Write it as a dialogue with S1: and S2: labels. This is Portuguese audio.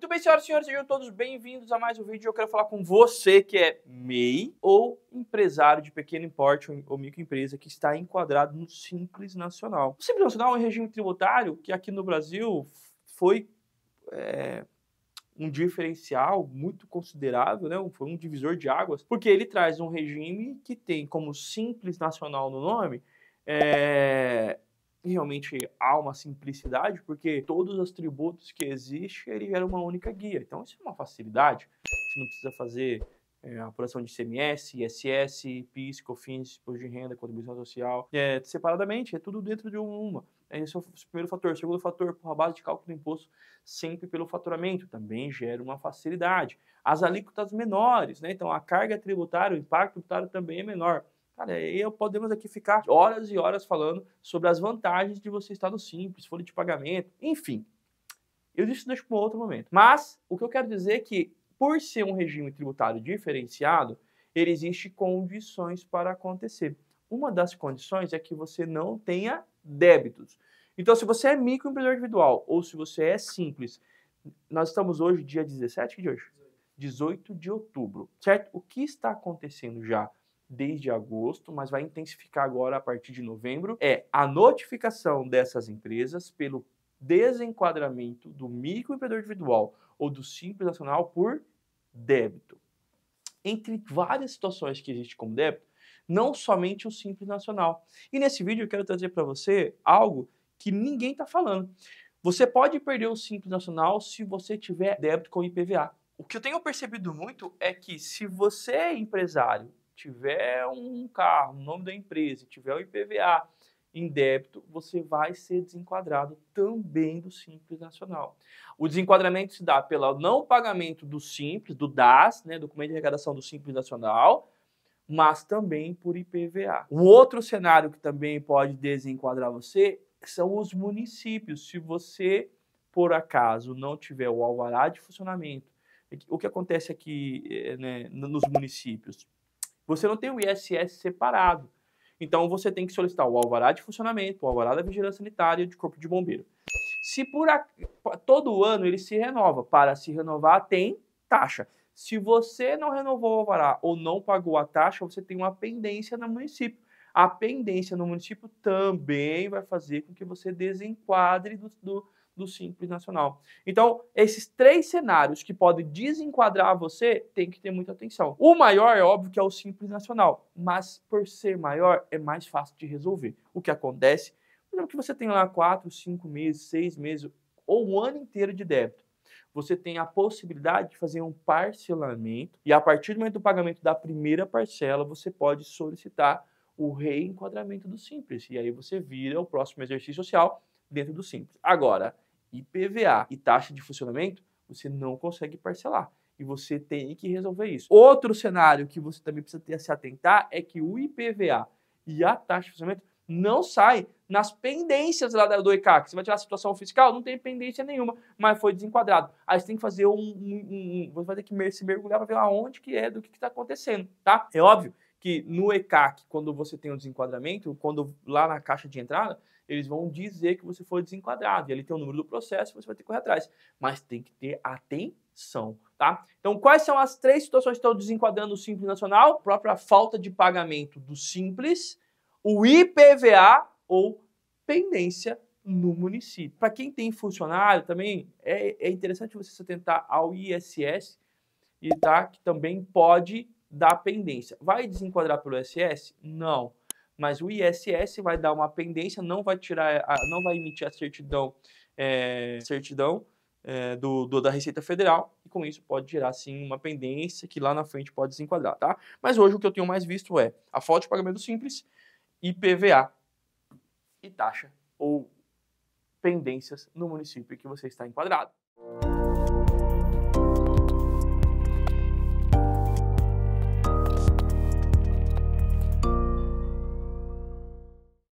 S1: Muito bem, senhoras e senhores, sejam todos bem-vindos a mais um vídeo. Eu quero falar com você que é MEI ou empresário de pequeno porte ou microempresa que está enquadrado no Simples Nacional. O Simples Nacional é um regime tributário que aqui no Brasil foi é, um diferencial muito considerável, né? foi um divisor de águas, porque ele traz um regime que tem como Simples Nacional no nome é, realmente há uma simplicidade, porque todos os atributos que existem, ele gera uma única guia. Então, isso é uma facilidade. Você não precisa fazer é, apuração de Cms, ISS, PIS, COFINS, Imposto de Renda, Contribuição Social, é, separadamente, é tudo dentro de uma. É, esse é o primeiro fator. O segundo fator, a base de cálculo do imposto sempre pelo faturamento, também gera uma facilidade. As alíquotas menores, né? então a carga tributária, o impacto tributário também é menor. Cara, eu podemos aqui ficar horas e horas falando sobre as vantagens de você estar no Simples, folha de pagamento, enfim. Eu disse deixo para um outro momento. Mas o que eu quero dizer é que, por ser um regime tributário diferenciado, ele existe condições para acontecer. Uma das condições é que você não tenha débitos. Então, se você é microempreendedor individual ou se você é simples, nós estamos hoje, dia 17 de é hoje, 18 de outubro, certo? O que está acontecendo já? desde agosto, mas vai intensificar agora a partir de novembro, é a notificação dessas empresas pelo desenquadramento do microempreendedor individual ou do simples nacional por débito. Entre várias situações que existe como débito, não somente o simples nacional. E nesse vídeo eu quero trazer para você algo que ninguém está falando. Você pode perder o Simples Nacional se você tiver débito com IPVA. O que eu tenho percebido muito é que se você é empresário tiver um carro, o nome da empresa, tiver o IPVA em débito, você vai ser desenquadrado também do Simples Nacional. O desenquadramento se dá pelo não pagamento do Simples, do DAS, né, documento de arrecadação do Simples Nacional, mas também por IPVA. O outro cenário que também pode desenquadrar você são os municípios. Se você, por acaso, não tiver o alvará de funcionamento, o que acontece aqui é eh, né, nos municípios? Você não tem o ISS separado. Então você tem que solicitar o alvará de funcionamento, o alvará da vigilância sanitária de corpo de bombeiro. Se por a... todo ano ele se renova, para se renovar tem taxa. Se você não renovou o alvará ou não pagou a taxa, você tem uma pendência no município. A pendência no município também vai fazer com que você desenquadre do, do do Simples Nacional. Então, esses três cenários que podem desenquadrar você, tem que ter muita atenção. O maior é óbvio que é o Simples Nacional, mas por ser maior é mais fácil de resolver. O que acontece, por exemplo, que você tem lá quatro, cinco meses, seis meses ou um ano inteiro de débito você tem a possibilidade de fazer um parcelamento e a partir do momento do pagamento da primeira parcela, você pode solicitar o reenquadramento do Simples. E aí você vira o próximo exercício social dentro do Simples. Agora, IPVA e taxa de funcionamento, você não consegue parcelar. E você tem que resolver isso. Outro cenário que você também precisa ter, se atentar é que o IPVA e a taxa de funcionamento não sai nas pendências lá do ECAC. Você vai tirar a situação fiscal, não tem pendência nenhuma, mas foi desenquadrado. Aí você tem que fazer um. um, um você vai ter que se mergulhar para ver aonde que é, do que está acontecendo, tá? É óbvio que no ECAC, quando você tem um desenquadramento, quando lá na caixa de entrada, eles vão dizer que você foi desenquadrado. E ali tem o número do processo, você vai ter que correr atrás. Mas tem que ter atenção, tá? Então, quais são as três situações que estão desenquadrando o Simples Nacional? A própria falta de pagamento do Simples, o IPVA ou pendência no município. Para quem tem funcionário também, é, é interessante você se atentar ao ISS, e tá, que também pode dar pendência. Vai desenquadrar pelo ISS? Não mas o ISS vai dar uma pendência, não vai tirar, a, não vai emitir a certidão, é, certidão é, do, do, da Receita Federal, e com isso pode gerar sim uma pendência que lá na frente pode desenquadrar, tá? Mas hoje o que eu tenho mais visto é a falta de pagamento simples, IPVA e taxa ou pendências no município que você está enquadrado.